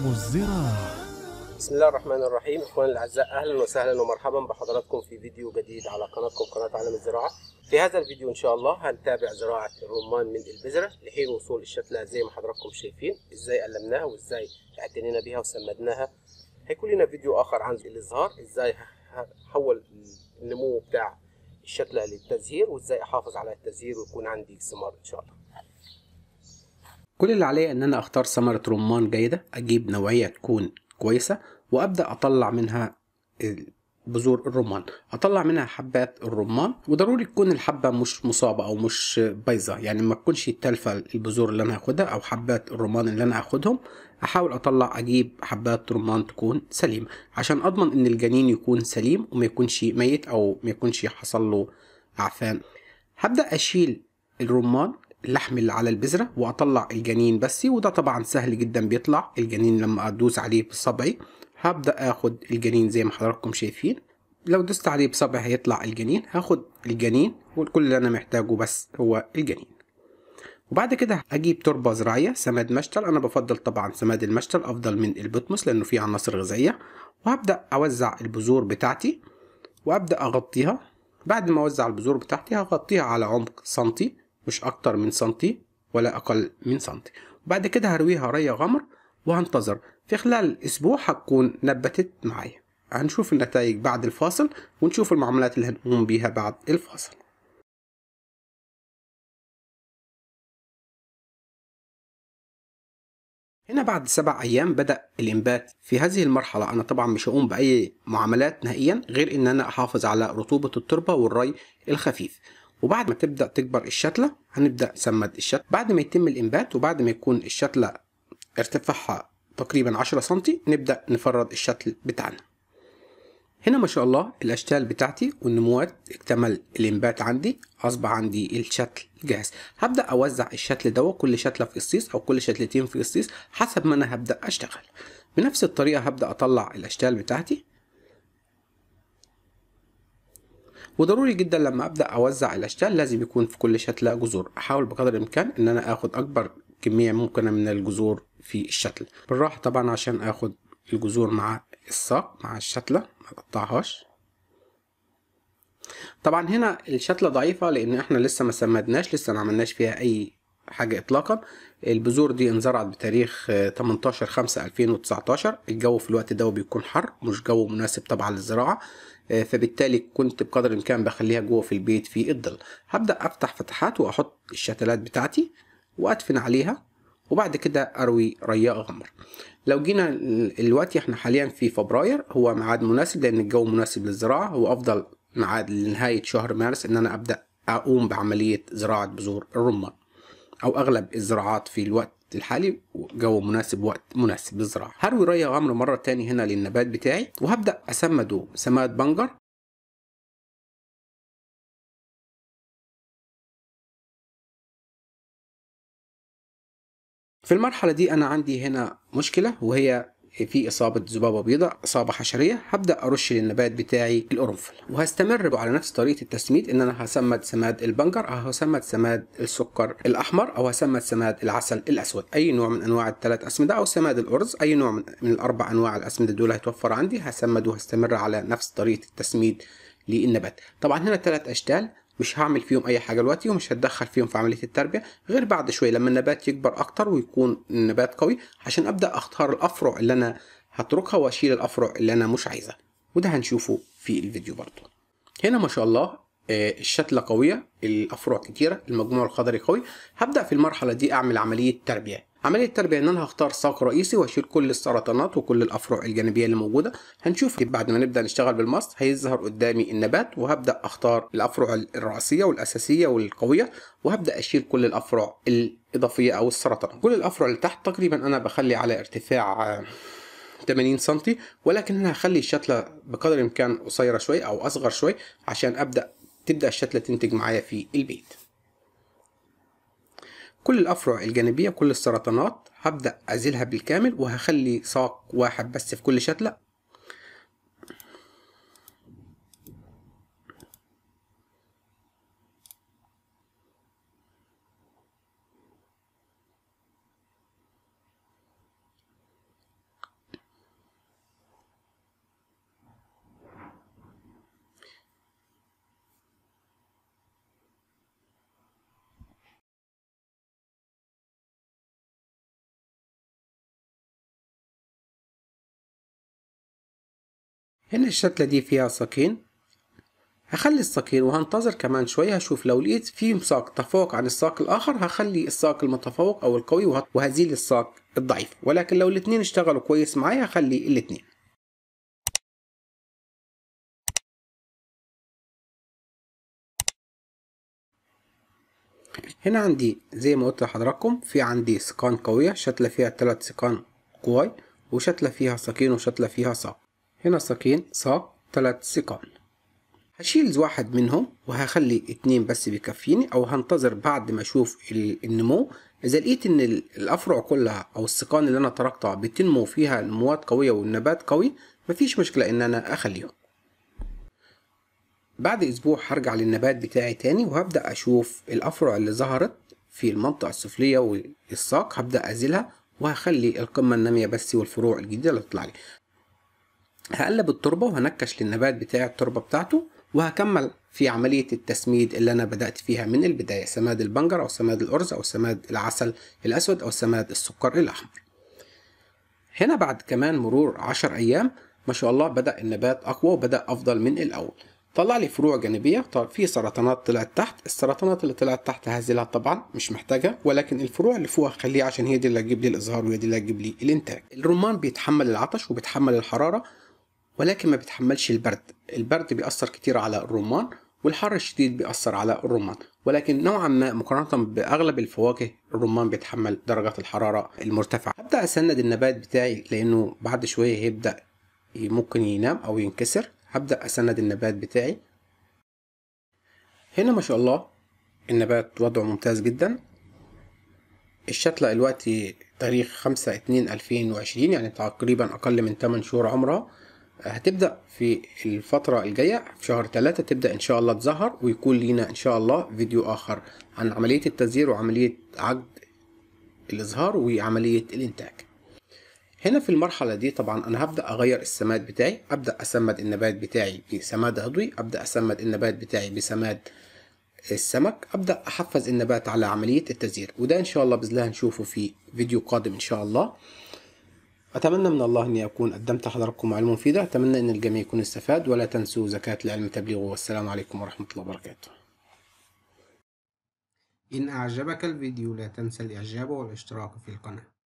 عالم الزراعة بسم الله الرحمن الرحيم اخواني الاعزاء اهلا وسهلا ومرحبا بحضراتكم في فيديو جديد على قناتكم قناه عالم الزراعه في هذا الفيديو ان شاء الله هنتابع زراعه الرمان من البذره لحين وصول الشتله زي ما حضراتكم شايفين ازاي قلمناها وازاي اعتنينا بها وسمدناها هيكون لنا فيديو اخر عن الازهار ازاي هحول النمو بتاع الشتله للتزهير وازاي احافظ على التزهير ويكون عندي ثمار ان شاء الله كل اللي عليا ان انا اختار ثمرة رمان جيدة اجيب نوعية تكون كويسة وابدأ اطلع منها بذور الرمان اطلع منها حبات الرمان وضروري تكون الحبه مش مصابه او مش بايظه يعني ما تكونش تلفه البذور اللي انا هاخدها او حبات الرمان اللي انا هاخدهم احاول اطلع اجيب حبات رمان تكون سليمه عشان اضمن ان الجنين يكون سليم وما يكونش ميت او ما يكونش حصل له عفان هبدا اشيل الرمان اللحم اللي على البذره واطلع الجنين بس وده طبعا سهل جدا بيطلع الجنين لما ادوس عليه بصبعي هبدا اخد الجنين زي ما حضراتكم شايفين لو دوست عليه بصبعي هيطلع الجنين هاخد الجنين وكل اللي انا محتاجه بس هو الجنين وبعد كده اجيب تربه زراعيه سماد مشتل انا بفضل طبعا سماد المشتل افضل من البطمس لانه فيه عناصر غذائيه وهبدا اوزع البذور بتاعتي وابدا اغطيها بعد ما اوزع البذور بتاعتي هغطيها على عمق سنتي مش أكتر من سنتي ولا أقل من سنتي بعد كده هرويها ري غمر وهنتظر في خلال أسبوع هتكون نبتت معايا هنشوف النتائج بعد الفاصل ونشوف المعاملات اللي هنقوم بيها بعد الفاصل هنا بعد سبع أيام بدأ الإنبات في هذه المرحلة أنا طبعا مش هقوم بأي معاملات نهائيا غير إن أنا أحافظ على رطوبة التربة والري الخفيف وبعد ما تبدا تكبر الشتله هنبدا نسمد الشتله بعد ما يتم الانبات وبعد ما يكون الشتله ارتفاعها تقريبا 10 سم نبدا نفرد الشتل بتاعنا هنا ما شاء الله الاشتال بتاعتي والنموات اكتمل الانبات عندي اصبح عندي الشتل جاهز هبدا اوزع الشتل دوت كل شتله في قصيص او كل شتلتين في قصيص حسب ما انا هبدا اشتغل بنفس الطريقه هبدا اطلع الاشتال بتاعتي وضروري جدا لما ابدا اوزع الاشكال لازم يكون في كل شتله جذور احاول بقدر الامكان ان انا اخد اكبر كميه ممكنه من الجذور في الشتل بالراحه طبعا عشان اخد الجذور مع الساق مع الشتله ما اقطعهاش طبعا هنا الشتله ضعيفه لان احنا لسه ما سمدناش لسه ما عملناش فيها اي حاجه اطلاقا البذور دي انزرعت بتاريخ 18 5 2019 الجو في الوقت ده بيكون حر مش جو مناسب طبعا للزراعه آه، فبالتالي كنت بقدر الامكان بخليها جوه في البيت في الظل هبدا افتح فتحات واحط الشتلات بتاعتي وادفن عليها وبعد كده اروي رياء غمر لو جينا الوقت احنا حاليا في فبراير هو ميعاد مناسب لان الجو مناسب للزراعه هو افضل ميعاد لنهايه شهر مارس ان انا ابدا اقوم بعمليه زراعه بذور الرمان او اغلب الزراعات في الوقت الحالي جو مناسب وقت مناسب للزراعة هروي ري غمر مرة تاني هنا للنبات بتاعي وهبدأ أسمده سماد بنجر في المرحلة دي أنا عندي هنا مشكلة وهي في اصابه ذبابه بيضاء اصابه حشريه هبدا ارش للنبات بتاعي القرنفل وهستمر على نفس طريقه التسميد ان انا هسمد سماد البنجر او هسمد سماد السكر الاحمر او هسمد سماد العسل الاسود اي نوع من انواع الثلاث اسمده او سماد الارز اي نوع من, الاربع انواع الاسمده دول هيتوفر عندي هسمد وهستمر على نفس طريقه التسميد للنبات طبعا هنا ثلاث اشكال مش هعمل فيهم اي حاجه دلوقتي ومش هتدخل فيهم في عمليه التربيه غير بعد شويه لما النبات يكبر اكتر ويكون النبات قوي عشان ابدا اختار الافرع اللي انا هتركها واشيل الافرع اللي انا مش عايزها وده هنشوفه في الفيديو برضه هنا ما شاء الله آه، الشتلة قوية الأفرع كتيرة المجموع الخضري قوي هبدأ في المرحلة دي أعمل عملية تربية عملية التربية ان انا هختار ساق رئيسي واشيل كل السرطانات وكل الافرع الجانبية اللي موجودة هنشوف إيه بعد ما نبدأ نشتغل بالمص هيظهر قدامي النبات وهبدأ اختار الافرع الرئيسية والاساسية والقوية وهبدأ اشيل كل الافرع الاضافية او السرطان كل الافرع اللي تحت تقريبا انا بخلي على ارتفاع 80 سم ولكن انا هخلي الشتله بقدر الامكان قصيره شويه او اصغر شويه عشان ابدا تبدا الشتله تنتج معايا في البيت كل الأفرع الجانبية كل السرطانات هبدأ أزيلها بالكامل وهخلي ساق واحد بس في كل شتلة هنا الشتلة دي فيها ساقين هخلي الساقين وهنتظر كمان شوية هشوف لو لقيت في ساق تفوق عن الساق الآخر هخلي الساق المتفوق أو القوي وهزيل الساق الضعيف ولكن لو الاتنين اشتغلوا كويس معايا هخلي الاتنين هنا عندي زي ما قلت لحضراتكم في عندي سكان قوية شتلة فيها تلات سكان قواي وشتلة فيها ساقين وشتلة فيها ساق هنا ساقين ساق تلات سقان هشيل واحد منهم وهخلي اتنين بس بيكفيني او هنتظر بعد ما اشوف النمو اذا لقيت ان الافرع كلها او السقان اللي انا تركتها بتنمو فيها المواد قوية والنبات قوي مفيش مشكلة ان انا اخليهم بعد اسبوع هرجع للنبات بتاعي تاني وهبدأ اشوف الافرع اللي ظهرت في المنطقة السفلية والساق هبدأ ازيلها وهخلي القمة النامية بس والفروع الجديدة اللي تطلع لي هقلب التربة وهنكش للنبات بتاعي التربة بتاعته وهكمل في عملية التسميد اللي أنا بدأت فيها من البداية سماد البنجر أو سماد الأرز أو سماد العسل الأسود أو سماد السكر الأحمر هنا بعد كمان مرور عشر أيام ما شاء الله بدأ النبات أقوى وبدأ أفضل من الأول طلع لي فروع جانبية في سرطانات طلعت تحت السرطانات اللي طلعت تحت لها طبعا مش محتاجة ولكن الفروع اللي فوق خليه عشان هي دي اللي هتجيب لي الإزهار وهي دي اللي هتجيب لي الإنتاج الرمان بيتحمل العطش وبيتحمل الحرارة ولكن ما بيتحملش البرد البرد بيأثر كتير على الرمان والحر الشديد بيأثر على الرمان ولكن نوعا ما مقارنة بأغلب الفواكه الرمان بيتحمل درجات الحرارة المرتفعة هبدأ أسند النبات بتاعي لأنه بعد شوية هيبدأ ممكن ينام أو ينكسر هبدأ أسند النبات بتاعي هنا ما شاء الله النبات وضعه ممتاز جدا الشتلة الوقت تاريخ خمسة اتنين ألفين وعشرين يعني تقريبا أقل من 8 شهور عمرها هتبدا في الفتره الجايه في شهر 3 تبدا ان شاء الله تظهر ويكون لينا ان شاء الله فيديو اخر عن عمليه التزيير وعمليه عقد الازهار وعمليه الانتاج هنا في المرحله دي طبعا انا هبدا اغير السماد بتاعي ابدا اسمد النبات بتاعي بسماد عضوي ابدا اسمد النبات بتاعي بسماد السمك ابدا احفز النبات على عمليه التزيير وده ان شاء الله باذن الله هنشوفه في فيديو قادم ان شاء الله أتمنى من الله أني أكون قدمت حضركم معلومة مفيدة أتمنى أن الجميع يكون استفاد ولا تنسوا زكاة العلم تبليغه والسلام عليكم ورحمة الله وبركاته إن أعجبك الفيديو لا تنسى الإعجاب والاشتراك في القناة